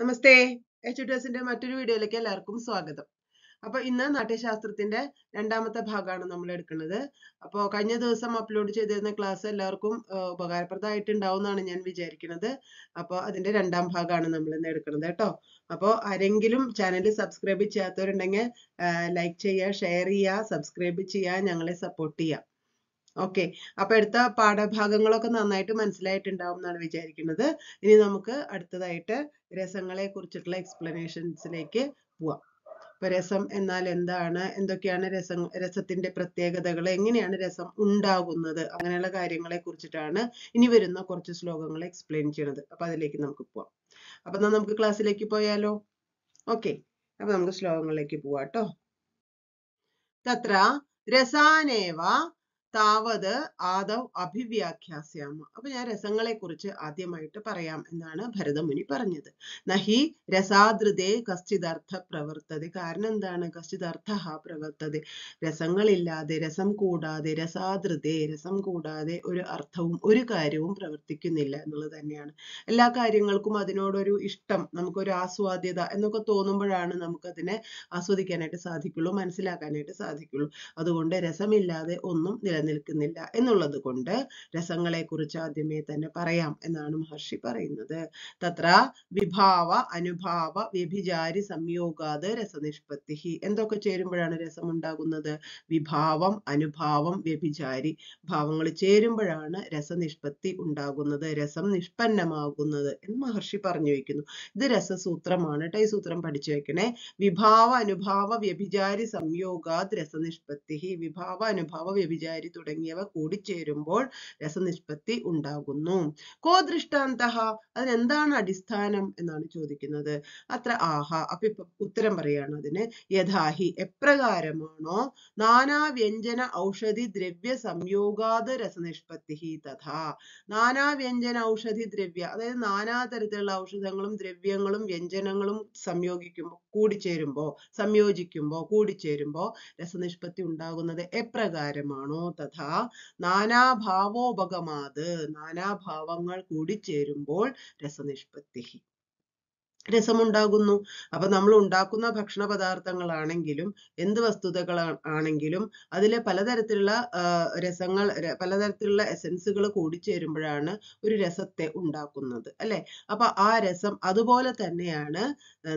നമസ്തേ H ടെസിന്റെ മറ്റൊരു വീഡിയോയിലേക്ക് എല്ലാവർക്കും സ്വാഗതം അപ്പൊ ഇന്ന് നാട്യശാസ്ത്രത്തിന്റെ രണ്ടാമത്തെ ഭാഗമാണ് നമ്മൾ എടുക്കുന്നത് അപ്പോൾ കഴിഞ്ഞ ദിവസം അപ്ലോഡ് ചെയ്തിരുന്ന ക്ലാസ് എല്ലാവർക്കും ഉപകാരപ്രദമായിട്ടുണ്ടാവും എന്നാണ് ഞാൻ വിചാരിക്കുന്നത് അപ്പോൾ അതിന്റെ രണ്ടാം ഭാഗമാണ് നമ്മൾ ഇന്ന് എടുക്കുന്നത് കേട്ടോ അപ്പോൾ ആരെങ്കിലും ചാനൽ സബ്സ്ക്രൈബ് ചെയ്യാത്തവരുണ്ടെങ്കിൽ ലൈക്ക് ചെയ്യുക ഷെയർ ചെയ്യുക സബ്സ്ക്രൈബ് ചെയ്യുക ഞങ്ങളെ സപ്പോർട്ട് ചെയ്യുക ഓക്കെ അപ്പൊ അടുത്ത പാഠഭാഗങ്ങളൊക്കെ നന്നായിട്ട് മനസ്സിലായിട്ടുണ്ടാവും എന്നാണ് വിചാരിക്കുന്നത് ഇനി നമുക്ക് അടുത്തതായിട്ട് രസങ്ങളെ കുറിച്ചിട്ടുള്ള എക്സ്പ്ലനേഷൻസിലേക്ക് പോവാം അപ്പൊ രസം എന്നാൽ എന്താണ് എന്തൊക്കെയാണ് രസം രസത്തിന്റെ പ്രത്യേകതകൾ എങ്ങനെയാണ് രസം ഉണ്ടാകുന്നത് അങ്ങനെയുള്ള കാര്യങ്ങളെ കുറിച്ചിട്ടാണ് ഇനി വരുന്ന കുറച്ച് ശ്ലോകങ്ങൾ എക്സ്പ്ലെയിൻ ചെയ്യുന്നത് അപ്പൊ അതിലേക്ക് നമുക്ക് പോവാം അപ്പൊ എന്നാൽ നമുക്ക് ക്ലാസ്സിലേക്ക് പോയാലോ ഓക്കെ അപ്പൊ നമുക്ക് ശ്ലോകങ്ങളിലേക്ക് പോവാട്ടോ തത്ര രസാനേവ താവത് ആദവ് അഭിവ്യാഖ്യാസ്യാമ അപ്പൊ ഞാൻ രസങ്ങളെ കുറിച്ച് ആദ്യമായിട്ട് പറയാം എന്നാണ് ഭരതമുനി പറഞ്ഞത് നഹി രസാദൃതേ കസ്റ്റിതർത്ഥ പ്രവർത്തത കാരണം എന്താണ് കസ്റ്റിതർത്ഥ പ്രവർത്തത രസങ്ങളില്ലാതെ രസം കൂടാതെ രസാദൃതേ രസം കൂടാതെ ഒരു അർത്ഥവും ഒരു കാര്യവും പ്രവർത്തിക്കുന്നില്ല എന്നുള്ളത് തന്നെയാണ് എല്ലാ കാര്യങ്ങൾക്കും അതിനോടൊരു ഇഷ്ടം നമുക്കൊരു ആസ്വാദ്യത എന്നൊക്കെ തോന്നുമ്പോഴാണ് നമുക്കതിനെ ആസ്വദിക്കാനായിട്ട് സാധിക്കുള്ളൂ മനസ്സിലാക്കാനായിട്ട് സാധിക്കുള്ളൂ അതുകൊണ്ട് രസമില്ലാതെ ഒന്നും നില നിലനിൽക്കുന്നില്ല എന്നുള്ളത് കൊണ്ട് കുറിച്ച് ആദ്യമേ തന്നെ പറയാം എന്നാണ് മഹർഷി പറയുന്നത് തത്ര വിഭാവ അനുഭാവ വ്യഭിചാരി സംയോഗാത് രസനിഷ്പത്തി എന്തൊക്കെ ചേരുമ്പോഴാണ് രസം ഉണ്ടാകുന്നത് വിഭാവം അനുഭാവം വ്യഭിചാരി ഭാവങ്ങൾ ചേരുമ്പോഴാണ് രസനിഷ്പത്തി ഉണ്ടാകുന്നത് രസം നിഷ്പന്നമാകുന്നത് എന്ന് മഹർഷി പറഞ്ഞു വയ്ക്കുന്നു ഇത് രസസൂത്രമാണ് കേട്ടോ ഈ സൂത്രം പഠിച്ചു വെക്കണേ വിഭാവ അനുഭാവ വ്യഭിചാരി സംയോഗാത് രസനിഷ്പത്തി വിഭാവ അനുഭാവ വ്യഭിചാരി വരി തുടങ്ങിയവ കൂടിച്ചേരുമ്പോൾ രസനിഷ്പത്തി ഉണ്ടാകുന്നു കോ ദൃഷ്ടാന്ത അതിനെന്താണ് അടിസ്ഥാനം എന്നാണ് ചോദിക്കുന്നത് അത്ര ആഹ അപ്പൊ ഇപ്പൊ ഉത്തരം പറയാണ് അതിന് യഥാഹി എപ്രകാരമാണോ നാനാ വ്യഞ്ജന ഔഷധി ദ്രവ്യ സംയോഗാത് രസനിഷ്പത്തി തഥാ നാനാ വ്യഞ്ജന ഔഷധി ദ്രവ്യ അതായത് നാനാ തരത്തിലുള്ള ഔഷധങ്ങളും ദ്രവ്യങ്ങളും വ്യഞ്ജനങ്ങളും സംയോഗിക്കുമ്പോൾ കൂടിച്ചേരുമ്പോൾ സംയോജിക്കുമ്പോൾ കൂടിച്ചേരുമ്പോൾ രസനിഷ്പത്തി ഉണ്ടാകുന്നത് എപ്രകാരമാണോ തഥാ നാനാഭാവോപഗമാത് നാനാഭാവങ്ങൾ കൂടിച്ചേരുമ്പോൾ രസനിഷ്പത്തി രസമുണ്ടാകുന്നു അപ്പൊ നമ്മൾ ഉണ്ടാക്കുന്ന ഭക്ഷണ പദാർത്ഥങ്ങളാണെങ്കിലും എന്ത് വസ്തുതകൾ ആണെങ്കിലും അതിലെ പലതരത്തിലുള്ള രസങ്ങൾ പലതരത്തിലുള്ള എസൻസുകൾ കൂടിച്ചേരുമ്പോഴാണ് ഒരു രസത്തെ ഉണ്ടാക്കുന്നത് അല്ലെ അപ്പൊ ആ രസം അതുപോലെ തന്നെയാണ്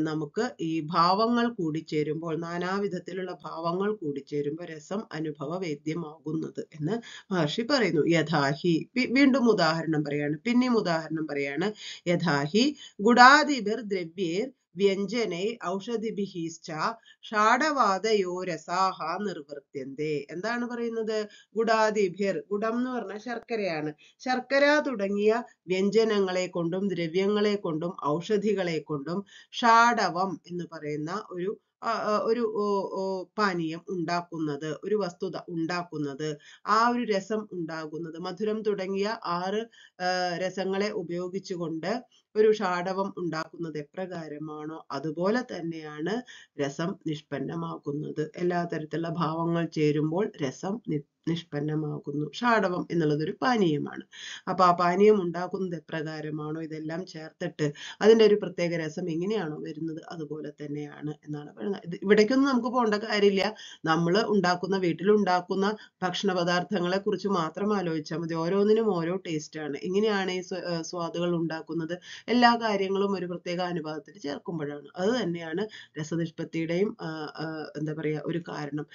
നമുക്ക് ഈ ഭാവങ്ങൾ കൂടിച്ചേരുമ്പോൾ നാനാവിധത്തിലുള്ള ഭാവങ്ങൾ കൂടിച്ചേരുമ്പോൾ രസം വേദ്യമാകുന്നത് എന്ന് മഹർഷി പറയുന്നു യഥാഹി വീണ്ടും ഉദാഹരണം പറയാണ് പിന്നെയും ഉദാഹരണം പറയാണ് യഥാഹി ഗുഡാദിബിർ ദ്രവ്യ വെവ്വേർ വ്യഞ്ജനൈ ഔഷധിഭിഹീശ്ച രസാഹ നിർവർത്യന്തേ എന്താണ് പറയുന്നത് ഗുഡാദിഭ്യർ ഗുഡം എന്ന് പറഞ്ഞാൽ ശർക്കരയാണ് ശർക്കര തുടങ്ങിയ വ്യഞ്ജനങ്ങളെ കൊണ്ടും ദ്രവ്യങ്ങളെ കൊണ്ടും ഔഷധികളെ കൊണ്ടും ഷാഡവം എന്ന് പറയുന്ന ഒരു ഒരു പാനീയം ഉണ്ടാക്കുന്നത് ഒരു വസ്തുത ഉണ്ടാക്കുന്നത് ആ ഒരു രസം ഉണ്ടാകുന്നത് മധുരം തുടങ്ങിയ ആറ് രസങ്ങളെ ഉപയോഗിച്ചുകൊണ്ട് ഒരു ഷാഡവം ഉണ്ടാക്കുന്നത് എപ്രകാരമാണോ അതുപോലെ തന്നെയാണ് രസം നിഷ്പന്നമാക്കുന്നത് എല്ലാ തരത്തിലുള്ള ഭാവങ്ങൾ ചേരുമ്പോൾ രസം നിഷ്പന്നമാകുന്നു ഷാഡവം എന്നുള്ളത് ഒരു പാനീയമാണ് അപ്പൊ ആ പാനീയം ഉണ്ടാക്കുന്നത് എപ്രകാരമാണോ ഇതെല്ലാം ചേർത്തിട്ട് അതിന്റെ ഒരു പ്രത്യേക രസം എങ്ങനെയാണോ വരുന്നത് അതുപോലെ തന്നെയാണ് എന്നാണ് പറയുന്നത് ഇവിടേക്കൊന്നും നമുക്ക് പോകേണ്ട കാര്യമില്ല നമ്മൾ ഉണ്ടാക്കുന്ന ഉണ്ടാക്കുന്ന ഭക്ഷണ പദാർത്ഥങ്ങളെ കുറിച്ച് മാത്രം ആലോചിച്ചാൽ മതി ഓരോന്നിനും ഓരോ ആണ് എങ്ങനെയാണ് ഈ സ്വാദുകൾ ഉണ്ടാക്കുന്നത് എല്ലാ കാര്യങ്ങളും ഒരു പ്രത്യേക അനുപാതത്തിൽ ചേർക്കുമ്പോഴാണ് അത് തന്നെയാണ് രസനിഷ്പത്തിയുടെയും എന്താ പറയുക ഒരു കാരണം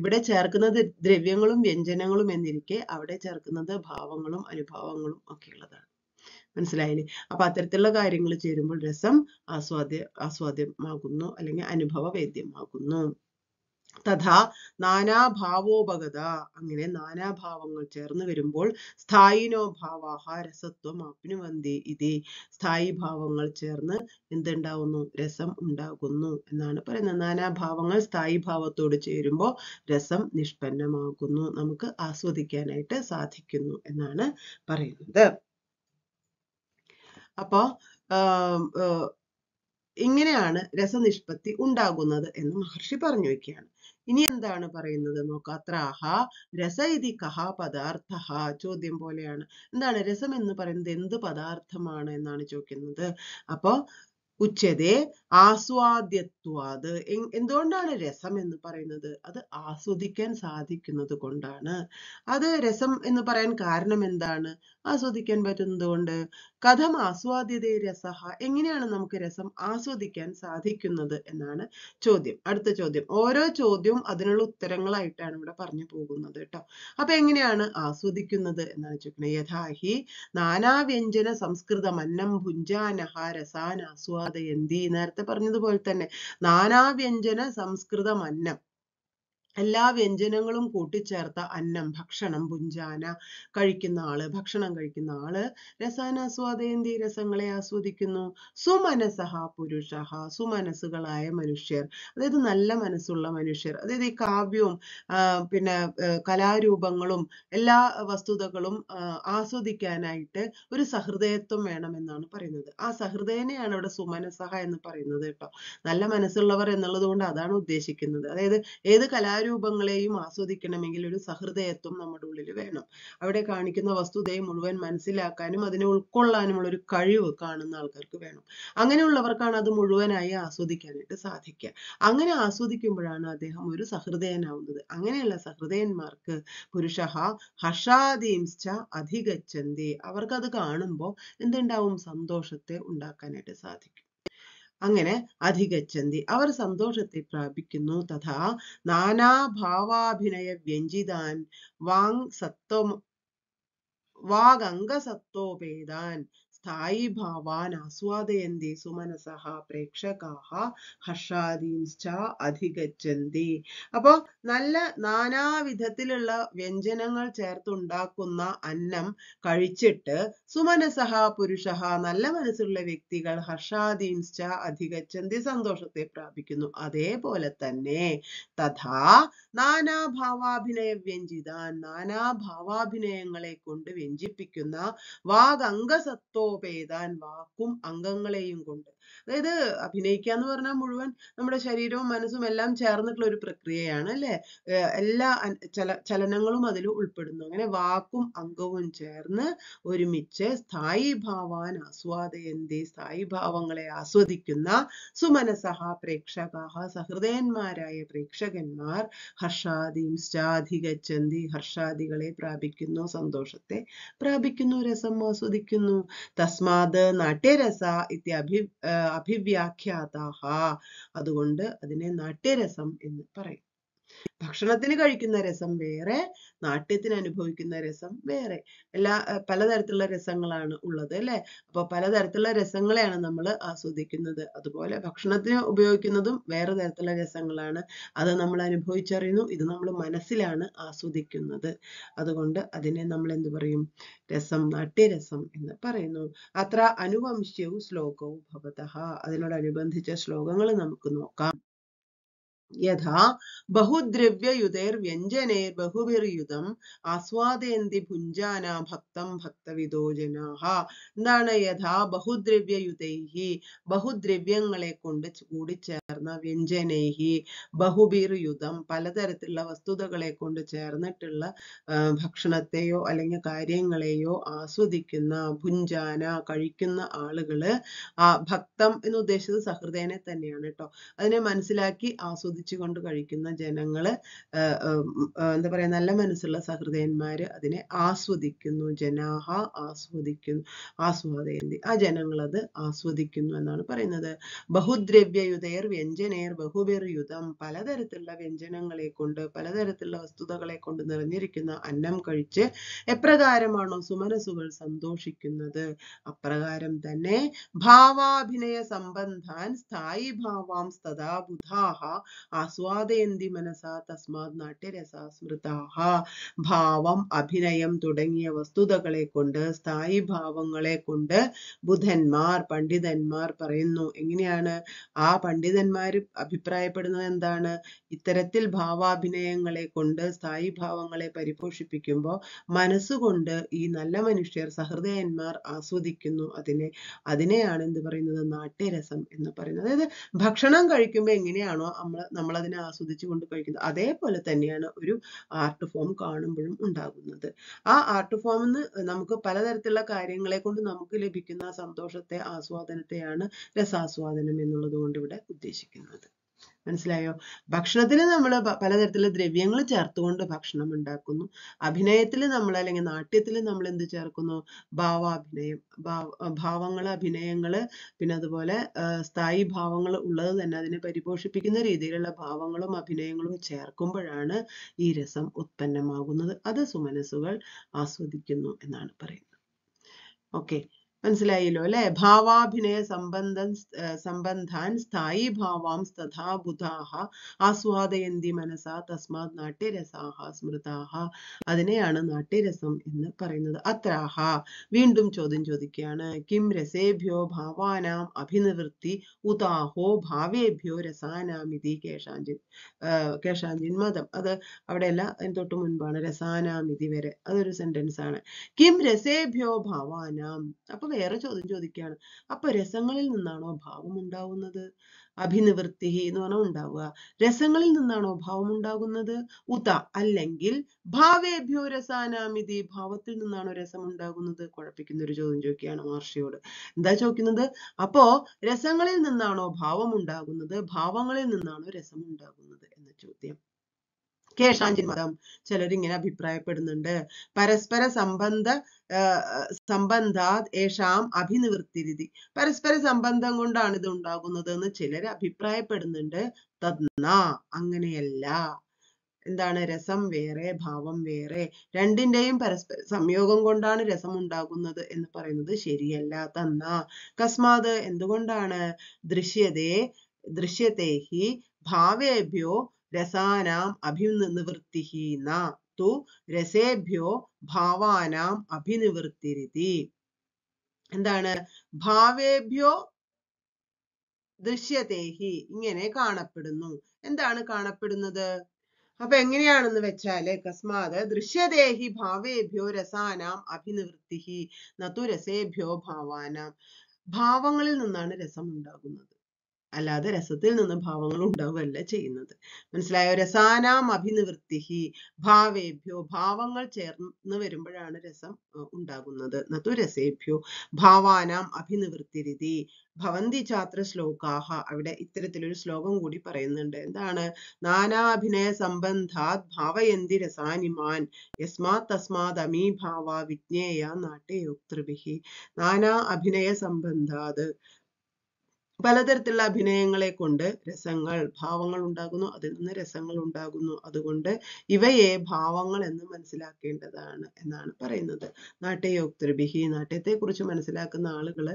ഇവിടെ ചേർക്കുന്ന ദ്രവ്യങ്ങളും വ്യഞ്ജനങ്ങളും എന്നിരിക്കെ അവിടെ ചേർക്കുന്നത് ഭാവങ്ങളും അനുഭാവങ്ങളും ഒക്കെ ഉള്ളതാണ് മനസ്സിലായില്ലേ അപ്പൊ അത്തരത്തിലുള്ള കാര്യങ്ങൾ ചേരുമ്പോൾ രസം ആസ്വാദ്യ ആസ്വാദ്യമാകുന്നു അല്ലെങ്കിൽ വേദ്യമാകുന്നു തഥാ നാനാഭാവോപഗത അങ്ങനെ നാനാഭാവങ്ങൾ ചേർന്ന് വരുമ്പോൾ സ്ഥായിനോ ഭാവാഹ രസത്വം ആപ്നുവന്തി ഇതി സ്ഥായി ഭാവങ്ങൾ ചേർന്ന് എന്തുണ്ടാവുന്നു രസം ഉണ്ടാകുന്നു എന്നാണ് പറയുന്നത് നാനാഭാവങ്ങൾ സ്ഥായി ഭാവത്തോട് ചേരുമ്പോൾ രസം നിഷ്പന്നമാകുന്നു നമുക്ക് ആസ്വദിക്കാനായിട്ട് സാധിക്കുന്നു എന്നാണ് പറയുന്നത് അപ്പോ ഇങ്ങനെയാണ് രസനിഷ്പത്തി ഉണ്ടാകുന്നത് എന്ന് മഹർഷി പറഞ്ഞു വയ്ക്കുകയാണ് ഇനി എന്താണ് പറയുന്നത് നോക്കാം ത്രാഹ രസ ഇതി കഹ പദാർത്ഥ ചോദ്യം പോലെയാണ് എന്താണ് രസം എന്ന് പറയുന്നത് എന്ത് പദാർത്ഥമാണ് എന്നാണ് ചോദിക്കുന്നത് അപ്പോൾ ഉച്ചതേ ആസ്വാദ്യത്വാത് എന്തുകൊണ്ടാണ് രസം എന്ന് പറയുന്നത് അത് ആസ്വദിക്കാൻ സാധിക്കുന്നത് കൊണ്ടാണ് അത് രസം എന്ന് പറയാൻ കാരണം എന്താണ് ആസ്വദിക്കാൻ പറ്റുന്നത് കൊണ്ട് കഥം ആസ്വാദ്യതേ രസഹ എങ്ങനെയാണ് നമുക്ക് രസം ആസ്വദിക്കാൻ സാധിക്കുന്നത് എന്നാണ് ചോദ്യം അടുത്ത ചോദ്യം ഓരോ ചോദ്യവും അതിനുള്ള ഉത്തരങ്ങളായിട്ടാണ് ഇവിടെ പറഞ്ഞു പോകുന്നത് കേട്ടോ അപ്പൊ എങ്ങനെയാണ് ആസ്വദിക്കുന്നത് എന്നാണ് ചോദിക്കുന്നത് യഥാഹി നാനാവ്യഞ്ജന സംസ്കൃത മന്നം ഭുഞ്ചാനഹ രസാനാസ്വാദയന്തി നേരത്തെ പറഞ്ഞതുപോലെ തന്നെ നാനാവ്യഞ്ജന സംസ്കൃത മന്നം എല്ലാ വ്യഞ്ജനങ്ങളും കൂട്ടിച്ചേർത്ത അന്നം ഭക്ഷണം പുഞ്ചാന കഴിക്കുന്ന ആള് ഭക്ഷണം കഴിക്കുന്ന ആള് രസാനാസ്വാദയന്തി രസങ്ങളെ ആസ്വദിക്കുന്നു സുമനസഹ പുരുഷ സുമനസ്സുകളായ മനുഷ്യർ അതായത് നല്ല മനസ്സുള്ള മനുഷ്യർ അതായത് ഈ കാവ്യവും പിന്നെ കലാരൂപങ്ങളും എല്ലാ വസ്തുതകളും ആസ്വദിക്കാനായിട്ട് ഒരു സഹൃദയത്വം വേണമെന്നാണ് പറയുന്നത് ആ സഹൃദയനെയാണ് ഇവിടെ സുമനസഹ എന്ന് പറയുന്നത് കേട്ടോ നല്ല മനസ്സുള്ളവർ എന്നുള്ളത് കൊണ്ട് അതാണ് ഉദ്ദേശിക്കുന്നത് അതായത് ഏത് കലാരൂപം കലാരൂപങ്ങളെയും ആസ്വദിക്കണമെങ്കിൽ ഒരു സഹൃദയത്വം നമ്മുടെ ഉള്ളിൽ വേണം അവിടെ കാണിക്കുന്ന വസ്തുതയെ മുഴുവൻ മനസ്സിലാക്കാനും അതിനെ ഉൾക്കൊള്ളാനുമുള്ള ഒരു കഴിവ് കാണുന്ന ആൾക്കാർക്ക് വേണം അങ്ങനെയുള്ളവർക്കാണ് അത് മുഴുവനായി ആസ്വദിക്കാനായിട്ട് സാധിക്കുക അങ്ങനെ ആസ്വദിക്കുമ്പോഴാണ് അദ്ദേഹം ഒരു സഹൃദയനാവുന്നത് അങ്ങനെയുള്ള സഹൃദയന്മാർക്ക് പുരുഷ ഹർഷാദീംശ്ച അധികച്ചന്തി അവർക്കത് കാണുമ്പോൾ എന്തുണ്ടാവും സന്തോഷത്തെ ഉണ്ടാക്കാനായിട്ട് സാധിക്കും അങ്ങനെ അധികച്ചന്തി അവർ സന്തോഷത്തെ പ്രാപിക്കുന്നു തഥാ നാനാഭാവാഭിനയ വ്യഞ്ജിതാൻ വാങ് സത്വം വാഗംഗസത്വോപേതാൻ ഭാവാൻ ആസ്വാദയന്തി സുമനസഹ പ്രേക്ഷകാഹ ഹർഷാദീംശ്ച അധികച്ചന്തി അപ്പോൾ നല്ല നാനാവിധത്തിലുള്ള വ്യഞ്ജനങ്ങൾ ചേർത്തുണ്ടാക്കുന്ന അന്നം കഴിച്ചിട്ട് സുമനസഹ പുരുഷ നല്ല മനസ്സുള്ള വ്യക്തികൾ ഹർഷാദീംശ്ച അധികച്ചന്തി സന്തോഷത്തെ പ്രാപിക്കുന്നു അതേപോലെ തന്നെ തഥാ നാനാഭാവാഭിനയ വ്യഞ്ജിത നാനാഭാവാഭിനയങ്ങളെ കൊണ്ട് വ്യഞ്ജിപ്പിക്കുന്ന വാഗംഗസത്വോ ഉപേതാൻ വാക്കും അംഗങ്ങളെയും കൊണ്ട് അതായത് അഭിനയിക്കുക എന്ന് പറഞ്ഞാൽ മുഴുവൻ നമ്മുടെ ശരീരവും മനസ്സും എല്ലാം ചേർന്നിട്ടുള്ള ഒരു പ്രക്രിയയാണ് അല്ലെ എല്ലാ ചല ചലനങ്ങളും അതിൽ ഉൾപ്പെടുന്നു അങ്ങനെ വാക്കും അംഗവും ചേർന്ന് ഒരുമിച്ച് സ്ഥായി ഭാവാൻ ആസ്വാദയന്തി സ്ഥായി ഭാവങ്ങളെ ആസ്വദിക്കുന്ന സുമനസഹ പ്രേക്ഷക സഹൃദയന്മാരായ പ്രേക്ഷകന്മാർ ഹർഷാദിയും സ്റ്റാധികച്ചന്തി ഹർഷാദികളെ പ്രാപിക്കുന്നു സന്തോഷത്തെ പ്രാപിക്കുന്നു രസം ആസ്വദിക്കുന്നു തസ്മാത് നാട്യരസ ഇത്യഭി അഭിവ്യാഖ്യാതാഹ അതുകൊണ്ട് അതിനെ നാട്യരസം എന്ന് പറയും ഭക്ഷണത്തിന് കഴിക്കുന്ന രസം വേറെ നാട്യത്തിന് അനുഭവിക്കുന്ന രസം വേറെ എല്ലാ പലതരത്തിലുള്ള രസങ്ങളാണ് ഉള്ളത് അല്ലെ അപ്പൊ പലതരത്തിലുള്ള രസങ്ങളെയാണ് നമ്മൾ ആസ്വദിക്കുന്നത് അതുപോലെ ഭക്ഷണത്തിന് ഉപയോഗിക്കുന്നതും വേറെ തരത്തിലുള്ള രസങ്ങളാണ് അത് നമ്മൾ അനുഭവിച്ചറിയുന്നു ഇത് നമ്മൾ മനസ്സിലാണ് ആസ്വദിക്കുന്നത് അതുകൊണ്ട് അതിനെ നമ്മൾ എന്ത് പറയും രസം നാട്യരസം എന്ന് പറയുന്നു അത്ര അനുവംശ്യവും ശ്ലോകവും ഭവതഹ അതിനോടനുബന്ധിച്ച ശ്ലോകങ്ങൾ നമുക്ക് നോക്കാം യഥാ ബഹുദ്രവ്യയുതൈർവ്യഞ്ജനൈർബഹുഭിർയുതം ആസ്വാദയന്തി ഭുഞ്ചാന ഭക്തം ഭക്തവിദോ ജനാഹ എന്താണ് യഥാ ബഹുദ്രവ്യയുതൈഹി ബഹുദ്രവ്യങ്ങളെ കൊണ്ട് കൂടിച്ചേർന്ന വ്യഞ്ജനേഹി ബഹുഭിർയുതം പലതരത്തിലുള്ള വസ്തുതകളെ കൊണ്ട് ചേർന്നിട്ടുള്ള ഭക്ഷണത്തെയോ അല്ലെങ്കിൽ കാര്യങ്ങളെയോ ആസ്വദിക്കുന്ന ഭുഞ്ചാന കഴിക്കുന്ന ആളുകള് ആ ഭക്തം എന്ന് ഉദ്ദേശിച്ചത് സഹൃദയനെ തന്നെയാണ് കേട്ടോ അതിനെ മനസ്സിലാക്കി ആസ്വദി ആസ്വദിച്ചുകൊണ്ട് കഴിക്കുന്ന ജനങ്ങൾ എന്താ പറയാ നല്ല മനസ്സുള്ള സഹൃദയന്മാർ അതിനെ ആസ്വദിക്കുന്നു ജനാഹ ആസ്വദിക്കുന്നു ആസ്വാദയന്തി ആ ജനങ്ങൾ അത് ആസ്വദിക്കുന്നു എന്നാണ് പറയുന്നത് ബഹുദ്രവ്യയുതേർ വ്യഞ്ജനേർ ബഹുബിർ യുധം പലതരത്തിലുള്ള വ്യഞ്ജനങ്ങളെ കൊണ്ട് പലതരത്തിലുള്ള വസ്തുതകളെ കൊണ്ട് നിറഞ്ഞിരിക്കുന്ന അന്നം കഴിച്ച് എപ്രകാരമാണോ സുമനസുകൾ സന്തോഷിക്കുന്നത് അപ്രകാരം തന്നെ ഭാവാഭിനയ സംബന്ധാൻ സ്ഥായി ഭാവാം സദാ ബുധാഹ ആസ്വാദയന്തി മനസ തസ്മാത് നാട്യരസ സ്മൃതാഹ ഭാവം അഭിനയം തുടങ്ങിയ വസ്തുതകളെ കൊണ്ട് സ്ഥായി ഭാവങ്ങളെ കൊണ്ട് ബുധന്മാർ പണ്ഡിതന്മാർ പറയുന്നു എങ്ങനെയാണ് ആ പണ്ഡിതന്മാർ അഭിപ്രായപ്പെടുന്നത് എന്താണ് ഇത്തരത്തിൽ ഭാവാഭിനയങ്ങളെ കൊണ്ട് സ്ഥായി ഭാവങ്ങളെ പരിപോഷിപ്പിക്കുമ്പോൾ മനസ്സുകൊണ്ട് ഈ നല്ല മനുഷ്യർ സഹൃദയന്മാർ ആസ്വദിക്കുന്നു അതിനെ അതിനെയാണ് എന്ത് പറയുന്നത് നാട്യരസം എന്ന് പറയുന്നത് അതായത് ഭക്ഷണം കഴിക്കുമ്പോൾ എങ്ങനെയാണോ നമ്മൾ നമ്മളതിനെ ആസ്വദിച്ചു കൊണ്ട് കഴിക്കുന്നത് അതേപോലെ തന്നെയാണ് ഒരു ആർട്ട് ഫോം കാണുമ്പോഴും ഉണ്ടാകുന്നത് ആ ആർട്ട് ഫോമിന്ന് നമുക്ക് പലതരത്തിലുള്ള കാര്യങ്ങളെ കൊണ്ട് നമുക്ക് ലഭിക്കുന്ന സന്തോഷത്തെ ആസ്വാദനത്തെയാണ് രസാസ്വാദനം എന്നുള്ളത് കൊണ്ട് ഇവിടെ ഉദ്ദേശിക്കുന്നത് മനസ്സിലായോ ഭക്ഷണത്തിൽ നമ്മൾ പലതരത്തിലുള്ള ദ്രവ്യങ്ങൾ ചേർത്തുകൊണ്ട് ഭക്ഷണം ഉണ്ടാക്കുന്നു അഭിനയത്തിൽ നമ്മൾ അല്ലെങ്കിൽ നാട്യത്തിൽ നമ്മൾ എന്ത് ചേർക്കുന്നു ഭാവാഭിനയം ഭാവ ഭാവങ്ങൾ അഭിനയങ്ങൾ പിന്നെ അതുപോലെ സ്ഥായി ഭാവങ്ങൾ ഉള്ളത് തന്നെ അതിനെ പരിപോഷിപ്പിക്കുന്ന രീതിയിലുള്ള ഭാവങ്ങളും അഭിനയങ്ങളും ചേർക്കുമ്പോഴാണ് ഈ രസം ഉത്പന്നമാകുന്നത് അത് സുമനസ്സുകൾ ആസ്വദിക്കുന്നു എന്നാണ് പറയുന്നത് ഓക്കെ മനസ്സിലായല്ലോ അല്ലെ ഭാവാഭിനയ സംബന്ധം സംബന്ധാൻ സ്ഥായി ഭാവാം തഥാ ബുധാഹ ആസ്വാദയന്തി മനസ തസ്മാത് നാട്യരസാഹ സ്മൃതാഹ അതിനെയാണ് നാട്യരസം എന്ന് പറയുന്നത് അത്രാഹ വീണ്ടും ചോദ്യം ചോദിക്കുകയാണ് കിം രസേഭ്യോ ഭാവാനാം അഭിനിവൃത്തി ഉദാഹോ ഭാവേഭ്യോ രസാനാം ഇതി കേശാഞ്ചിൻ കേശാഞ്ചിൻ മതം അത് അവിടെയല്ല അതിന് തൊട്ട് മുൻപാണ് ഇതി വരെ അതൊരു സെന്റൻസ് ആണ് കിം രസേഭ്യോ ഭാവാനാം അപ്പൊ വേറെ ചോദ്യം ചോദിക്കുകയാണ് അപ്പൊ രസങ്ങളിൽ നിന്നാണോ ഭാവം ഉണ്ടാവുന്നത് അഭിനിവൃത്തി എന്ന് പറഞ്ഞാൽ ഉണ്ടാവുക രസങ്ങളിൽ നിന്നാണോ ഭാവം ഉണ്ടാകുന്നത് ഉത അല്ലെങ്കിൽ ഭാവേഭ്യോ രസാനാമിതി ഭാവത്തിൽ നിന്നാണോ രസം ഉണ്ടാകുന്നത് കുഴപ്പിക്കുന്ന ഒരു ചോദ്യം ചോദിക്കുകയാണ് മഹർഷിയോട് എന്താ ചോദിക്കുന്നത് അപ്പോ രസങ്ങളിൽ നിന്നാണോ ഭാവം ഉണ്ടാകുന്നത് ഭാവങ്ങളിൽ നിന്നാണോ രസം ഉണ്ടാകുന്നത് എന്ന ചോദ്യം കേഷാഞ്ചിൻ മതം ചിലരിങ്ങനെ അഭിപ്രായപ്പെടുന്നുണ്ട് പരസ്പര സംബന്ധ സംബന്ധാത് ഏഷാം അഭിനിവൃത്തിരിതി പരസ്പര സംബന്ധം കൊണ്ടാണ് ഇത് ഉണ്ടാകുന്നത് എന്ന് ചിലർ അഭിപ്രായപ്പെടുന്നുണ്ട് തദ്ന അങ്ങനെയല്ല എന്താണ് രസം വേറെ ഭാവം വേറെ രണ്ടിന്റെയും പരസ്പര സംയോഗം കൊണ്ടാണ് രസം ഉണ്ടാകുന്നത് എന്ന് പറയുന്നത് ശരിയല്ല തന്ന കസ്മാത് എന്തുകൊണ്ടാണ് ദൃശ്യതേ ദൃശ്യതേഹി ഭാവേഭ്യോ രസാനാം അഭിനിവൃത്തി തു രസേഭ്യോ ഭാവാനാം അഭിനിവൃത്തിരിതി എന്താണ് ഭാവേഭ്യോ ദൃശ്യതേഹി ഇങ്ങനെ കാണപ്പെടുന്നു എന്താണ് കാണപ്പെടുന്നത് അപ്പൊ എങ്ങനെയാണെന്ന് വെച്ചാല് കസ്മാത് ദൃശ്യതേഹി ഭാവേഭ്യോ രസാനാം അഭിനിവൃത്തി നതു രസേഭ്യോ ഭാവാനാം ഭാവങ്ങളിൽ നിന്നാണ് രസം ഉണ്ടാകുന്നത് അല്ലാതെ രസത്തിൽ നിന്ന് ഭാവങ്ങൾ ഉണ്ടാവുകയല്ല ചെയ്യുന്നത് മനസ്സിലായോ രസാനാം അഭിനിവൃത്തിഹി ഭാവേഭ്യോ ഭാവങ്ങൾ ചേർന്ന് വരുമ്പോഴാണ് രസം ഉണ്ടാകുന്നത് നതു രസേഭ്യോ ഭാവാനാം അഭിനിവൃത്തിരിതി ഭവന്തി ചാത്ര ശ്ലോകാഹ അവിടെ ഇത്തരത്തിലൊരു ശ്ലോകം കൂടി പറയുന്നുണ്ട് എന്താണ് നാനാഭിനയ സംബന്ധാത് ഭാവയന്തി രസാനിമാൻ യസ്മാ തസ്മാത് അമീ ഭാവ വിജ്ഞേയ നാട്യയോക്തൃഭി നാനാ അഭിനയ സംബന്ധാത് പലതരത്തിലുള്ള അഭിനയങ്ങളെ കൊണ്ട് രസങ്ങൾ ഭാവങ്ങൾ ഉണ്ടാകുന്നു അതിൽ നിന്ന് രസങ്ങൾ ഉണ്ടാകുന്നു അതുകൊണ്ട് ഇവയെ ഭാവങ്ങൾ എന്ന് മനസ്സിലാക്കേണ്ടതാണ് എന്നാണ് പറയുന്നത് നാട്യയോക്തൃബിഹി നാട്യത്തെ കുറിച്ച് മനസ്സിലാക്കുന്ന ആളുകൾ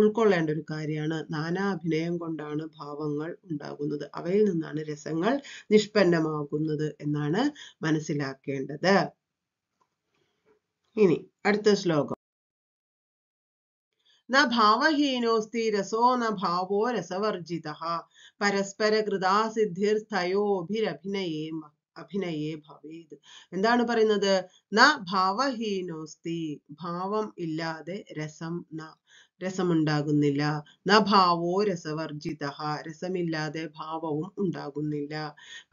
ഉൾക്കൊള്ളേണ്ട ഒരു കാര്യമാണ് നാനാ അഭിനയം കൊണ്ടാണ് ഭാവങ്ങൾ ഉണ്ടാകുന്നത് അവയിൽ നിന്നാണ് രസങ്ങൾ നിഷ്പന്നമാകുന്നത് എന്നാണ് മനസ്സിലാക്കേണ്ടത് ഇനി അടുത്ത ശ്ലോകം ന ഭാവഹീനോസ്തി രസോ ന ഭാവോ രസവർജിത പരസ്പരകൃതാസിദ്ധിർസ്ഥയോഭിരഭിനയേമ അഭിനയേ ഭവേത് എന്താണ് പറയുന്നത് ന ഭാവഹീനോസ്തി ഭാവം ഇല്ലാതെ രസം ന രസമുണ്ടാകുന്നില്ല ന ഭാവോ രസവർജിത രസമില്ലാതെ ഭാവവും ഉണ്ടാകുന്നില്ല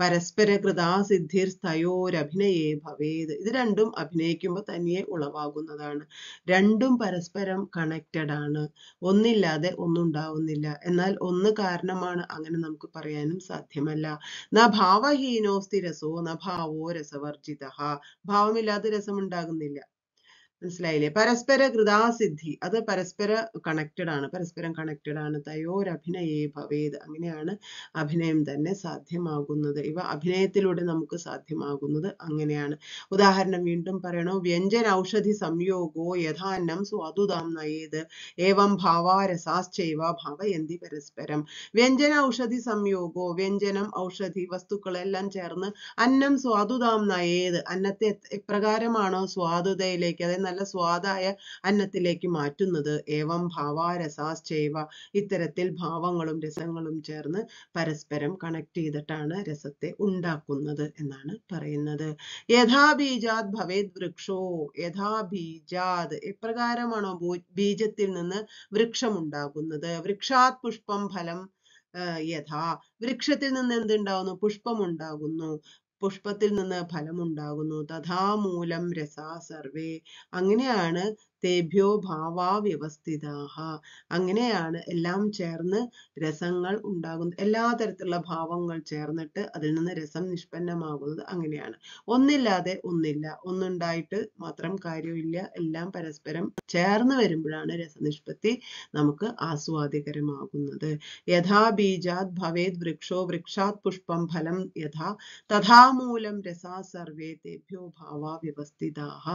പരസ്പര കൃതാസിദ്ധിർ സ്ഥയോരഭിനയേ ഭവേത് ഇത് രണ്ടും അഭിനയിക്കുമ്പോൾ തന്നെ ഉളവാകുന്നതാണ് രണ്ടും പരസ്പരം കണക്റ്റഡ് ആണ് ഒന്നില്ലാതെ ഒന്നുണ്ടാവുന്നില്ല എന്നാൽ ഒന്ന് കാരണമാണ് അങ്ങനെ നമുക്ക് പറയാനും സാധ്യമല്ല ന ഭാവഹീനോസ്തി രസോ ന ഭാവോ രസവർജിത ഭാവമില്ലാതെ രസമുണ്ടാകുന്നില്ല മനസ്സിലായില്ലേ പരസ്പര കൃതാസിദ്ധി അത് പരസ്പര കണക്റ്റഡ് ആണ് പരസ്പരം കണക്റ്റഡ് ആണ് തയോരഭിനയേ ഭവേത് അങ്ങനെയാണ് അഭിനയം തന്നെ സാധ്യമാകുന്നത് ഇവ അഭിനയത്തിലൂടെ നമുക്ക് സാധ്യമാകുന്നത് അങ്ങനെയാണ് ഉദാഹരണം വീണ്ടും പറയണോ വ്യഞ്ജന ഔഷധി സംയോഗോ യഥാന്നം സ്വാതുതാം നയേത് ഏവം ഭാവാരസാശ്ചൈവ ഭവയന്തി പരസ്പരം വ്യഞ്ജന ഔഷധി സംയോഗോ വ്യഞ്ജനം ഔഷധി വസ്തുക്കളെല്ലാം ചേർന്ന് അന്നം സ്വാതുതാം നയേത് അന്നത്തെ എപ്രകാരമാണോ സ്വാതുതയിലേക്ക് അതായത് നല്ല സ്വാദായ അന്നത്തിലേക്ക് മാറ്റുന്നത് ഏവം ഭാവാരസാശ്ചൈവ ഇത്തരത്തിൽ ഭാവങ്ങളും രസങ്ങളും ചേർന്ന് പരസ്പരം കണക്ട് ചെയ്തിട്ടാണ് രസത്തെ ഉണ്ടാക്കുന്നത് എന്നാണ് പറയുന്നത് യഥാബീജാത് ഭവേത് വൃക്ഷോ യഥാബീജാത് എപ്രകാരമാണോ ബീജത്തിൽ നിന്ന് വൃക്ഷം ഉണ്ടാകുന്നത് വൃക്ഷാത് പുഷ്പം ഫലം യഥാ വൃക്ഷത്തിൽ നിന്ന് എന്തുണ്ടാവുന്നു പുഷ്പം ഉണ്ടാകുന്നു പുഷ്പത്തിൽ നിന്ന് ഫലമുണ്ടാകുന്നു തഥാമൂലം രസാ സർവേ അങ്ങനെയാണ് തേഭ്യോ ഭാവാവ്യവസ്ഥിതാഹ അങ്ങനെയാണ് എല്ലാം ചേർന്ന് രസങ്ങൾ ഉണ്ടാകുന്നത് എല്ലാ തരത്തിലുള്ള ഭാവങ്ങൾ ചേർന്നിട്ട് അതിൽ നിന്ന് രസം നിഷ്പന്നമാകുന്നത് അങ്ങനെയാണ് ഒന്നില്ലാതെ ഒന്നില്ല ഒന്നുണ്ടായിട്ട് മാത്രം കാര്യമില്ല എല്ലാം പരസ്പരം ചേർന്ന് വരുമ്പോഴാണ് രസനിഷ്പത്തി നമുക്ക് ആസ്വാദികരമാകുന്നത് യഥാ ബീജാത് ഭവേത് വൃക്ഷോ വൃക്ഷാത് പുഷ്പം ഫലം യഥാ തഥാമൂലം രസാ സർവേ തേഭ്യോ ഭാവാ വ്യവസ്ഥിതാഹ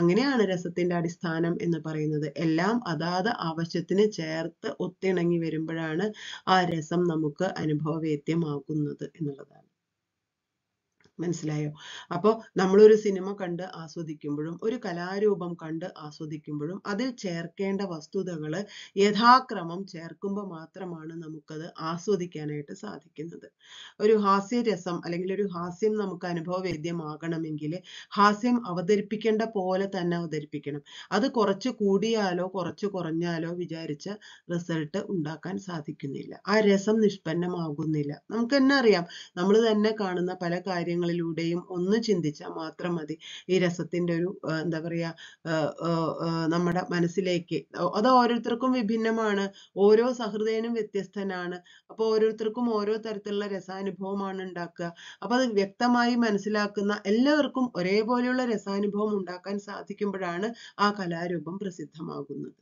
അങ്ങനെയാണ് രസത്തിന്റെ അടിസ്ഥാനം നിർമ്മാണം എന്ന് പറയുന്നത് എല്ലാം അതാത് ആവശ്യത്തിന് ചേർത്ത് ഒത്തിണങ്ങി വരുമ്പോഴാണ് ആ രസം നമുക്ക് അനുഭവവേദ്യമാകുന്നത് എന്നുള്ളതാണ് മനസ്സിലായോ അപ്പോൾ നമ്മളൊരു സിനിമ കണ്ട് ആസ്വദിക്കുമ്പോഴും ഒരു കലാരൂപം കണ്ട് ആസ്വദിക്കുമ്പോഴും അതിൽ ചേർക്കേണ്ട വസ്തുതകൾ യഥാക്രമം ചേർക്കുമ്പോൾ മാത്രമാണ് നമുക്കത് ആസ്വദിക്കാനായിട്ട് സാധിക്കുന്നത് ഒരു ഹാസ്യരസം അല്ലെങ്കിൽ ഒരു ഹാസ്യം നമുക്ക് അനുഭവവേദ്യമാകണമെങ്കിൽ ഹാസ്യം അവതരിപ്പിക്കേണ്ട പോലെ തന്നെ അവതരിപ്പിക്കണം അത് കുറച്ച് കൂടിയാലോ കുറച്ച് കുറഞ്ഞാലോ വിചാരിച്ച റിസൾട്ട് ഉണ്ടാക്കാൻ സാധിക്കുന്നില്ല ആ രസം നിഷ്പന്നമാകുന്നില്ല നമുക്ക് തന്നെ അറിയാം നമ്മൾ തന്നെ കാണുന്ന പല കാര്യങ്ങൾ കാര്യങ്ങളിലൂടെയും ഒന്ന് ചിന്തിച്ചാൽ മാത്രം മതി ഈ രസത്തിന്റെ ഒരു എന്താ പറയുക നമ്മുടെ മനസ്സിലേക്ക് അത് ഓരോരുത്തർക്കും വിഭിന്നമാണ് ഓരോ സഹൃദയനും വ്യത്യസ്തനാണ് അപ്പോൾ ഓരോരുത്തർക്കും ഓരോ തരത്തിലുള്ള രസാനുഭവമാണ് ഉണ്ടാക്കുക അപ്പോൾ അത് വ്യക്തമായി മനസ്സിലാക്കുന്ന എല്ലാവർക്കും ഒരേപോലെയുള്ള രസാനുഭവം ഉണ്ടാക്കാൻ സാധിക്കുമ്പോഴാണ് ആ കലാരൂപം പ്രസിദ്ധമാകുന്നത്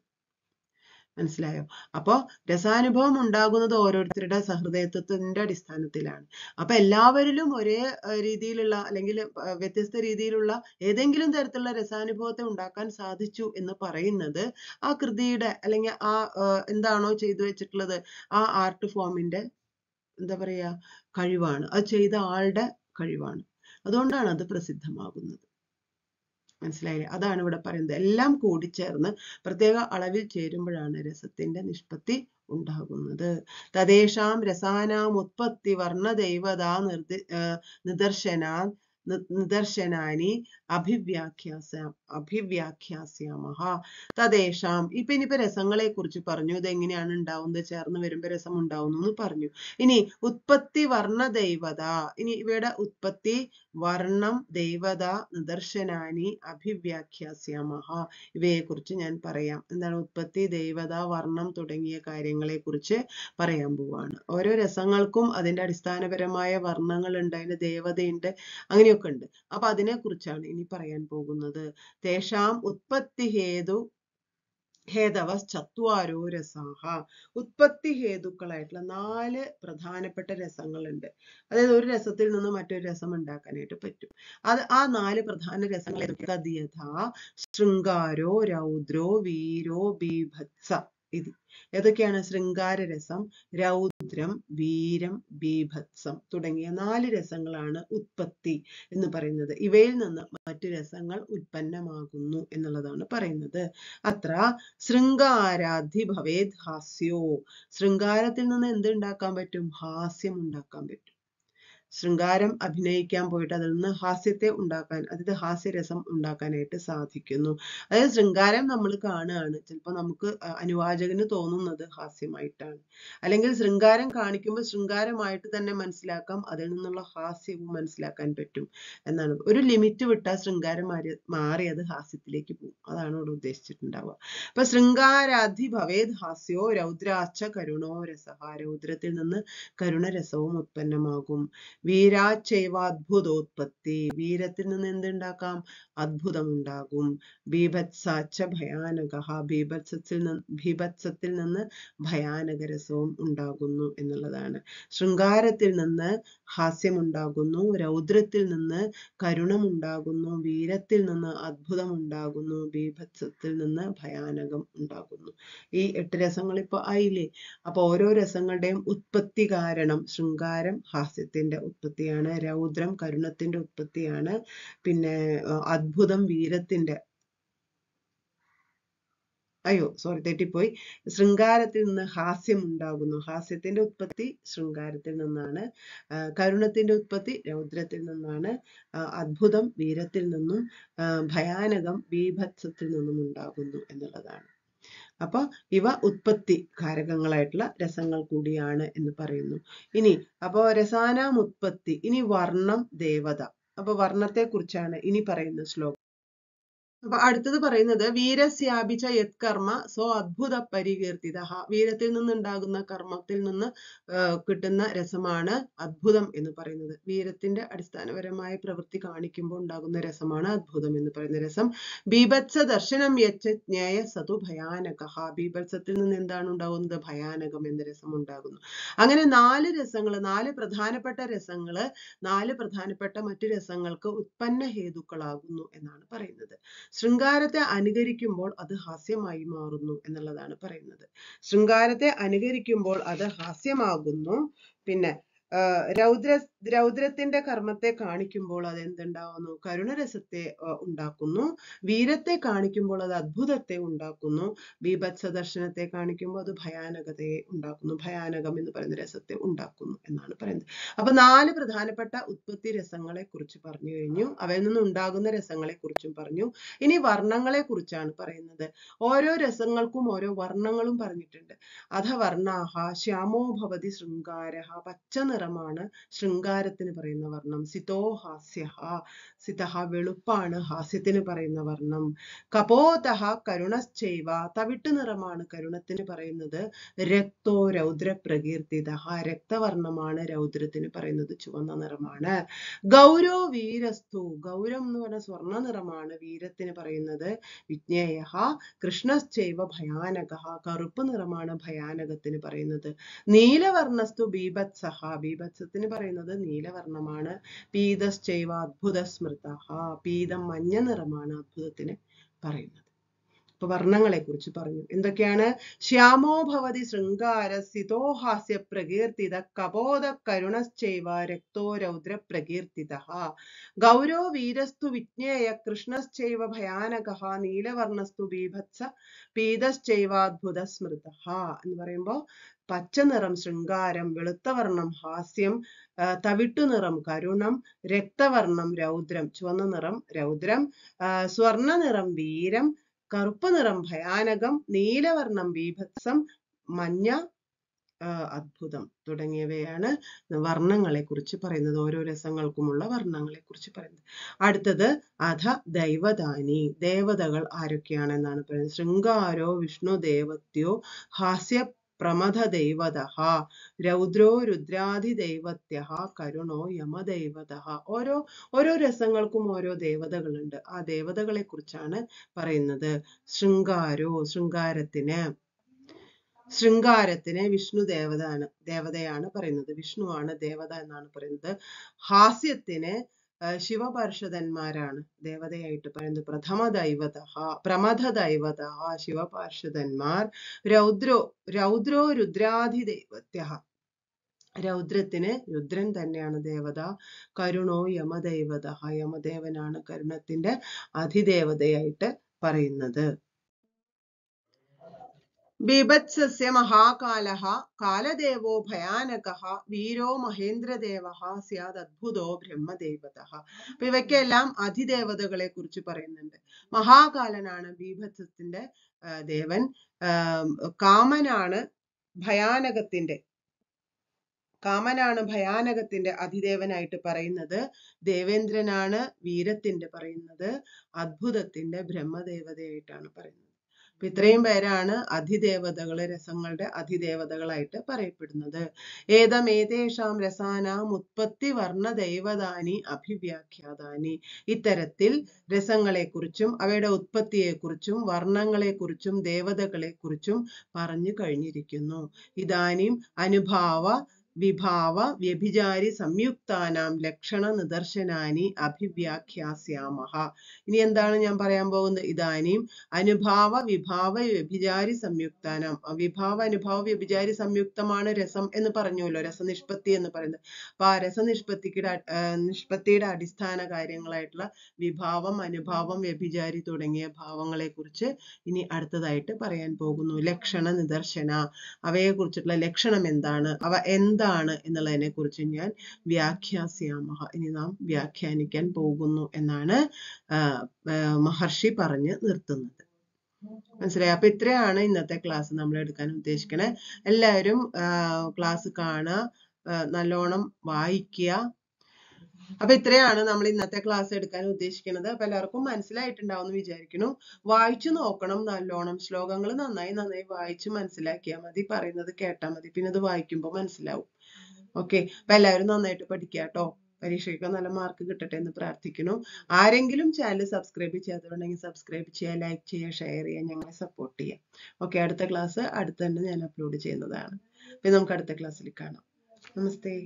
മനസ്സിലായോ അപ്പോൾ രസാനുഭവം ഉണ്ടാകുന്നത് ഓരോരുത്തരുടെ സഹൃദയത്വത്തിന്റെ അടിസ്ഥാനത്തിലാണ് അപ്പോൾ എല്ലാവരിലും ഒരേ രീതിയിലുള്ള അല്ലെങ്കിൽ വ്യത്യസ്ത രീതിയിലുള്ള ഏതെങ്കിലും തരത്തിലുള്ള രസാനുഭവത്തെ ഉണ്ടാക്കാൻ സാധിച്ചു എന്ന് പറയുന്നത് ആ കൃതിയുടെ അല്ലെങ്കിൽ ആ എന്താണോ ചെയ്തു വെച്ചിട്ടുള്ളത് ആ ആർട്ട് ഫോമിന്റെ എന്താ പറയാ കഴിവാണ് അത് ചെയ്ത ആളുടെ കഴിവാണ് അതുകൊണ്ടാണ് അത് പ്രസിദ്ധമാകുന്നത് മനസ്സിലായില്ലേ അതാണ് ഇവിടെ പറയുന്നത് എല്ലാം കൂടിച്ചേർന്ന് പ്രത്യേക അളവിൽ ചേരുമ്പോഴാണ് രസത്തിന്റെ നിഷ്പത്തി ഉണ്ടാകുന്നത് തദേശാം രസാനാം ഉത്പത്തി വർണ്ണ ദൈവതാ നിർദ്ദ നിദർശനാ നിദർശനാനി അഭിവ്യാഖ്യാസ അഭിവ്യാഖ്യാസ്യാമഹ തദ്ദേശാം ഇപ്പൊ ഇനിയിപ്പോ രസങ്ങളെ കുറിച്ച് പറഞ്ഞു ഇത് എങ്ങനെയാണ് ഉണ്ടാവുന്നത് ചേർന്ന് വരുമ്പോ രസം ഉണ്ടാവുന്നു എന്ന് പറഞ്ഞു ഇനി ഉത്പത്തി വർണ്ണ ദൈവത ഇനി ഇവയുടെ ഉത്പത്തി വർണ്ണം ദൈവത നിദർശനാനി അഭിവ്യാഖ്യാസ്യാമഹ ഇവയെ കുറിച്ച് ഞാൻ പറയാം എന്താണ് ഉത്പത്തി ദൈവത വർണ്ണം തുടങ്ങിയ കാര്യങ്ങളെ കുറിച്ച് പറയാൻ പോവാണ് ഓരോ രസങ്ങൾക്കും അതിന്റെ അടിസ്ഥാനപരമായ വർണ്ണങ്ങൾ ഉണ്ട് അതിന് ദേവതയുണ്ട് അങ്ങനെയൊക്കെ ഉണ്ട് അപ്പൊ അതിനെ കുറിച്ചാണ് ഇനി പറയാൻ പോകുന്നത് തേഷാം ഉത്പത്തി ഹേതു ഹേതവ ചത്വാരോ രസാഹ ഉത്പത്തി ഹേതുക്കളായിട്ടുള്ള നാല് പ്രധാനപ്പെട്ട രസങ്ങളുണ്ട് അതായത് ഒരു രസത്തിൽ നിന്ന് മറ്റൊരു രസം ഉണ്ടാക്കാനായിട്ട് പറ്റും അത് ആ നാല് പ്രധാന രസങ്ങൾ ശൃംഗാരോ രൗദ്രോ വീരോ ബീഭത്സ ഇതി ഏതൊക്കെയാണ് ശൃംഗാരരസം രൗദ്രം വീരം ബീഭത്സം തുടങ്ങിയ നാല് രസങ്ങളാണ് ഉത്പത്തി എന്ന് പറയുന്നത് ഇവയിൽ നിന്ന് മറ്റു രസങ്ങൾ ഉത്പന്നമാകുന്നു എന്നുള്ളതാണ് പറയുന്നത് അത്ര ശൃംഗാരാധി ഭവേദ് ഹാസ്യോ ശൃംഗാരത്തിൽ നിന്ന് എന്ത് ഉണ്ടാക്കാൻ പറ്റും ഹാസ്യം ഉണ്ടാക്കാൻ പറ്റും ശൃംഗാരം അഭിനയിക്കാൻ പോയിട്ട് അതിൽ നിന്ന് ഹാസ്യത്തെ ഉണ്ടാക്കാൻ അതായത് ഹാസ്യരസം ഉണ്ടാക്കാനായിട്ട് സാധിക്കുന്നു അതായത് ശൃംഗാരം നമ്മൾ കാണുകയാണ് ചിലപ്പോൾ നമുക്ക് അനുവാചകന് തോന്നുന്നത് ഹാസ്യമായിട്ടാണ് അല്ലെങ്കിൽ ശൃംഗാരം കാണിക്കുമ്പോൾ ശൃംഗാരമായിട്ട് തന്നെ മനസ്സിലാക്കാം അതിൽ നിന്നുള്ള ഹാസ്യവും മനസ്സിലാക്കാൻ പറ്റും എന്നാണ് ഒരു ലിമിറ്റ് വിട്ടാൽ ശൃംഗാരം മാറി മാറി അത് ഹാസ്യത്തിലേക്ക് പോകും അതാണ് ഇവിടെ ഉദ്ദേശിച്ചിട്ടുണ്ടാവുക അപ്പൊ ശൃംഗാരാധി ഭവേദ് ഹാസ്യോ രൗദ്രാച്ച കരുണോ രസഹ രൗദ്രത്തിൽ നിന്ന് കരുണരസവും ഉത്പന്നമാകും വീരാച്ചൈവാത്ഭുതോത്പത്തി വീരത്തിൽ നിന്ന് എന്തുണ്ടാക്കാം അത്ഭുതം ഉണ്ടാകും ബീഭത്സാച്ച ഭയാനക ബീഭത്സത്തിൽ നിന്ന് ബീഭത്സത്തിൽ നിന്ന് ഭയാനക രസവും ഉണ്ടാകുന്നു എന്നുള്ളതാണ് ശൃംഗാരത്തിൽ നിന്ന് ഹാസ്യമുണ്ടാകുന്നു രൗദ്രത്തിൽ നിന്ന് കരുണമുണ്ടാകുന്നു വീരത്തിൽ നിന്ന് അത്ഭുതം ഉണ്ടാകുന്നു ബീഭത്സത്തിൽ നിന്ന് ഭയാനകം ഉണ്ടാകുന്നു ഈ എട്ട് രസങ്ങൾ ഇപ്പോൾ ആയില്ലേ അപ്പൊ ഓരോ രസങ്ങളുടെയും ഉത്പത്തി കാരണം ശൃംഗാരം ഹാസ്യത്തിന്റെ ഉത്പത്തിയാണ് രൗദ്രം കരുണത്തിന്റെ ഉത്പത്തിയാണ് പിന്നെ അത്ഭുതം വീരത്തിന്റെ അയ്യോ സോറി തെറ്റിപ്പോയി ശൃംഗാരത്തിൽ നിന്ന് ഹാസ്യം ഉണ്ടാകുന്നു ഹാസ്യത്തിന്റെ ഉത്പത്തി ശൃംഗാരത്തിൽ നിന്നാണ് കരുണത്തിന്റെ ഉത്പത്തി രൗദ്രത്തിൽ നിന്നാണ് അത്ഭുതം വീരത്തിൽ നിന്നും ഭയാനകം ഭീഭത്സത്തിൽ നിന്നും ഉണ്ടാകുന്നു എന്നുള്ളതാണ് അപ്പോൾ ഇവ ഉത്പത്തി കാരകങ്ങളായിട്ടുള്ള രസങ്ങൾ കൂടിയാണ് എന്ന് പറയുന്നു ഇനി അപ്പോൾ ഉത്പത്തി ഇനി വർണ്ണം ദേവത അപ്പൊ വർണ്ണത്തെ കുറിച്ചാണ് ഇനി പറയുന്ന ശ്ലോകം അപ്പൊ അടുത്തത് പറയുന്നത് വീരസ്യാപിച്ച യത് കർമ്മ സോ അത്ഭുത പരികീർത്തിത വീരത്തിൽ നിന്നുണ്ടാകുന്ന കർമ്മത്തിൽ നിന്ന് കിട്ടുന്ന രസമാണ് അത്ഭുതം എന്ന് പറയുന്നത് വീരത്തിന്റെ അടിസ്ഥാനപരമായ പ്രവൃത്തി കാണിക്കുമ്പോൾ ഉണ്ടാകുന്ന രസമാണ് അത്ഭുതം എന്ന് പറയുന്ന രസം ബീഭത്സ ദർശനം യജ്ഞേയ സതു ഭയാനക ബീഭത്സത്തിൽ നിന്ന് എന്താണ് ഉണ്ടാകുന്നത് ഭയാനകം എന്ന രസം ഉണ്ടാകുന്നു അങ്ങനെ നാല് രസങ്ങൾ നാല് പ്രധാനപ്പെട്ട രസങ്ങൾ നാല് പ്രധാനപ്പെട്ട മറ്റു രസങ്ങൾക്ക് ഉത്പന്ന ഹേതുക്കളാകുന്നു എന്നാണ് പറയുന്നത് ശൃംഗാരത്തെ അനുകരിക്കുമ്പോൾ അത് ഹാസ്യമായി മാറുന്നു എന്നുള്ളതാണ് പറയുന്നത് ശൃംഗാരത്തെ അനുകരിക്കുമ്പോൾ അത് ഹാസ്യമാകുന്നു പിന്നെ രൗദ്ര രൗദ്രത്തിന്റെ കർമ്മത്തെ കാണിക്കുമ്പോൾ അത് എന്തുണ്ടാവുന്നു കരുണരസത്തെ ഉണ്ടാക്കുന്നു വീരത്തെ കാണിക്കുമ്പോൾ അത് അത്ഭുതത്തെ ഉണ്ടാക്കുന്നു ബീഭത്സ ദർശനത്തെ കാണിക്കുമ്പോൾ അത് ഭയാനകതയെ ഉണ്ടാക്കുന്നു ഭയാനകം എന്ന് പറയുന്ന രസത്തെ ഉണ്ടാക്കുന്നു എന്നാണ് പറയുന്നത് അപ്പൊ നാല് പ്രധാനപ്പെട്ട ഉത്പത്തി രസങ്ങളെ കുറിച്ച് പറഞ്ഞു കഴിഞ്ഞു അവയിൽ നിന്ന് ഉണ്ടാകുന്ന രസങ്ങളെ കുറിച്ചും പറഞ്ഞു ഇനി വർണ്ണങ്ങളെ കുറിച്ചാണ് പറയുന്നത് ഓരോ രസങ്ങൾക്കും ഓരോ വർണ്ണങ്ങളും പറഞ്ഞിട്ടുണ്ട് അധ വർണ്ണാഹ ശ്യാമോഭവതി ഭവതി ശൃംഗാര പച്ച നിറമാണ് ശൃംഗാര സംസ്കാരത്തിന് പറയുന്ന വർണ്ണം സിതോ ഹാസ്യ സിതഹ വെളുപ്പാണ് ഹാസ്യത്തിന് പറയുന്ന വർണ്ണം കപോതഹ കരുണശ്ചൈവ തവിട്ടു നിറമാണ് കരുണത്തിന് പറയുന്നത് രക്തോ രൗദ്ര പ്രകീർത്തിത രക്തവർണ്ണമാണ് രൗദ്രത്തിന് പറയുന്നത് ചുവന്ന നിറമാണ് ഗൗരോ വീരസ്തു ഗൗരം എന്ന് പറഞ്ഞ സ്വർണ്ണ നിറമാണ് വീരത്തിന് പറയുന്നത് വിജ്ഞേയ കൃഷ്ണശ്ചൈവ ഭയാനക കറുപ്പ് നിറമാണ് ഭയാനകത്തിന് പറയുന്നത് നീലവർണസ്തു ബീഭത്സഹ ബീഭത്സത്തിന് പറയുന്നത് നീലവർണ്ണമാണ് പീതശ്ചൈവ അത്ഭുത സ്മൃത പീതം മഞ്ഞ നിറമാണ് അത്ഭുതത്തിന് പറയുന്നത് അപ്പൊ വർണ്ണങ്ങളെ കുറിച്ച് പറഞ്ഞു എന്തൊക്കെയാണ് ശ്യാമോ ഭവതി ശൃംഗാര സിതോഹാസ്യ പ്രകീർത്തിത കപോത കരുണശ്ചൈവ രക്തോ രൗദ്ര പ്രകീർത്തിത ഗൗരോ വീരസ്തു വിജ്ഞേയ കൃഷ്ണശ്ചൈവ ഭയാനക നീലവർണസ്തു ബീഭത്സ പീതശ്ചൈവാത്ഭുത സ്മൃത എന്ന് പറയുമ്പോൾ പച്ചനിറം ശൃംഗാരം വെളുത്തവർണ്ണം ഹാസ്യം തവിട്ടുനിറം കരുണം രക്തവർണ്ണം രൗദ്രം ചുവന്ന നിറം രൗദ്രം സ്വർണ നിറം വീരം കറുപ്പ് നിറം ഭയാനകം നീലവർണ്ണം ബീഭത്സം മഞ്ഞ അത്ഭുതം തുടങ്ങിയവയാണ് വർണ്ണങ്ങളെ കുറിച്ച് പറയുന്നത് ഓരോ രസങ്ങൾക്കുമുള്ള വർണ്ണങ്ങളെ കുറിച്ച് പറയുന്നത് അടുത്തത് അധ ദൈവദാനി ദേവതകൾ ആരൊക്കെയാണെന്നാണ് പറയുന്നത് ശൃംഗാരോ വിഷ്ണു ദേവത്യോ ഹാസ്യ പ്രമഥദൈവത രൗദ്രോ രുദ്രാധിദൈവത്യ കരുണോ യമദൈവത ഓരോ ഓരോ രസങ്ങൾക്കും ഓരോ ദേവതകളുണ്ട് ആ ദേവതകളെ കുറിച്ചാണ് പറയുന്നത് ശൃംഗാരോ ശൃംഗാരത്തിന് ശൃംഗാരത്തിന് വിഷ്ണു ദേവതാണ് ദേവതയാണ് പറയുന്നത് വിഷ്ണുവാണ് ദേവത എന്നാണ് പറയുന്നത് ഹാസ്യത്തിന് ശിവപാർഷദന്മാരാണ് ദേവതയായിട്ട് പറയുന്നത് പ്രഥമ ദൈവത പ്രമഥ ദൈവത ശിവപാർഷദന്മാർ രൗദ്രോ രൗദ്രോ രുദ്രാധിദൈവത്യ രൗദ്രത്തിന് രുദ്രൻ തന്നെയാണ് ദേവത കരുണോ യമദൈവത യമദേവനാണ് കരുണത്തിന്റെ അധിദേവതയായിട്ട് പറയുന്നത് ബിഭത്സസ്യ മഹാകാല കാലദേവോ ഭയാനക വീരോ മഹേന്ദ്രദേവ സ്യാദ് അദ്ഭുതോ ബ്രഹ്മദേവത അപ്പൊ ഇവയ്ക്കെല്ലാം അതിദേവതകളെ കുറിച്ച് പറയുന്നുണ്ട് മഹാകാലനാണ് ബീഭത്സത്തിന്റെ ദേവൻ കാമനാണ് ഭയാനകത്തിന്റെ കാമനാണ് ഭയാനകത്തിന്റെ അതിദേവനായിട്ട് പറയുന്നത് ദേവേന്ദ്രനാണ് വീരത്തിന്റെ പറയുന്നത് അദ്ഭുതത്തിന്റെ ബ്രഹ്മദേവതയായിട്ടാണ് പറയുന്നത് ഇത്രയും പേരാണ് അധിദേവതകൾ രസങ്ങളുടെ അധിദേവതകളായിട്ട് പറയപ്പെടുന്നത് ഏതം ഏതേഷാം രസാനാം ഉത്പത്തി വർണ്ണ ദൈവദാനി അഭിവ്യാഖ്യാതാനി ഇത്തരത്തിൽ രസങ്ങളെക്കുറിച്ചും അവയുടെ ഉത്പത്തിയെക്കുറിച്ചും വർണ്ണങ്ങളെക്കുറിച്ചും കുറിച്ചും പറഞ്ഞു കഴിഞ്ഞിരിക്കുന്നു ഇതാനും അനുഭാവ വിഭാവ വ്യഭിചാരി സംയുക്താനാം ലക്ഷണ നിദർശനാനി അഭിവ്യാഖ്യാസ്യാമഹ ഇനി എന്താണ് ഞാൻ പറയാൻ പോകുന്നത് ഇതാനും അനുഭാവ വിഭാവ വ്യഭിചാരി സംയുക്താനാം വിഭാവ അനുഭാവ വ്യഭിചാരി സംയുക്തമാണ് രസം എന്ന് പറഞ്ഞുവല്ലോ രസനിഷ്പത്തി എന്ന് പറയുന്നത് അപ്പൊ ആ രസനിഷ്പത്തിക്കിടെ നിഷ്പത്തിയുടെ അടിസ്ഥാന കാര്യങ്ങളായിട്ടുള്ള വിഭാവം അനുഭാവം വ്യഭിചാരി തുടങ്ങിയ ഭാവങ്ങളെ കുറിച്ച് ഇനി അടുത്തതായിട്ട് പറയാൻ പോകുന്നു ലക്ഷണ നിദർശന അവയെ കുറിച്ചിട്ടുള്ള ലക്ഷണം എന്താണ് അവ എന്താ എന്താണ് എന്നുള്ളതിനെ കുറിച്ച് ഞാൻ വ്യാഖ്യാസ്യാമഹ ഇനി നാം വ്യാഖ്യാനിക്കാൻ പോകുന്നു എന്നാണ് മഹർഷി പറഞ്ഞ് നിർത്തുന്നത് മനസ്സിലായി അപ്പൊ ഇത്രയാണ് ഇന്നത്തെ ക്ലാസ് നമ്മൾ എടുക്കാൻ ഉദ്ദേശിക്കണേ എല്ലാവരും ക്ലാസ് കാണുക നല്ലോണം വായിക്കുക അപ്പൊ ഇത്രയാണ് നമ്മൾ ഇന്നത്തെ ക്ലാസ് എടുക്കാൻ ഉദ്ദേശിക്കുന്നത് അപ്പൊ എല്ലാവർക്കും മനസ്സിലായിട്ടുണ്ടാവും എന്ന് വിചാരിക്കുന്നു വായിച്ചു നോക്കണം നല്ലോണം ശ്ലോകങ്ങൾ നന്നായി നന്നായി വായിച്ച് മനസ്സിലാക്കിയാൽ മതി പറയുന്നത് കേട്ടാൽ മതി പിന്നെ അത് വായിക്കുമ്പോൾ മനസ്സിലാവും ഓക്കെ അപ്പൊ എല്ലാവരും നന്നായിട്ട് പഠിക്കുക കേട്ടോ പരീക്ഷയ്ക്ക് നല്ല മാർക്ക് കിട്ടട്ടെ എന്ന് പ്രാർത്ഥിക്കുന്നു ആരെങ്കിലും ചാനൽ സബ്സ്ക്രൈബ് ചെയ്യാത്തവരുണ്ടെങ്കിൽ സബ്സ്ക്രൈബ് ചെയ്യുക ലൈക്ക് ചെയ്യുക ഷെയർ ചെയ്യുക ഞങ്ങളെ സപ്പോർട്ട് ചെയ്യുക ഓക്കെ അടുത്ത ക്ലാസ് അടുത്ത് തന്നെ ഞാൻ അപ്ലോഡ് ചെയ്യുന്നതാണ് അപ്പൊ നമുക്ക് അടുത്ത ക്ലാസ്സിൽ കാണാം നമസ്തേ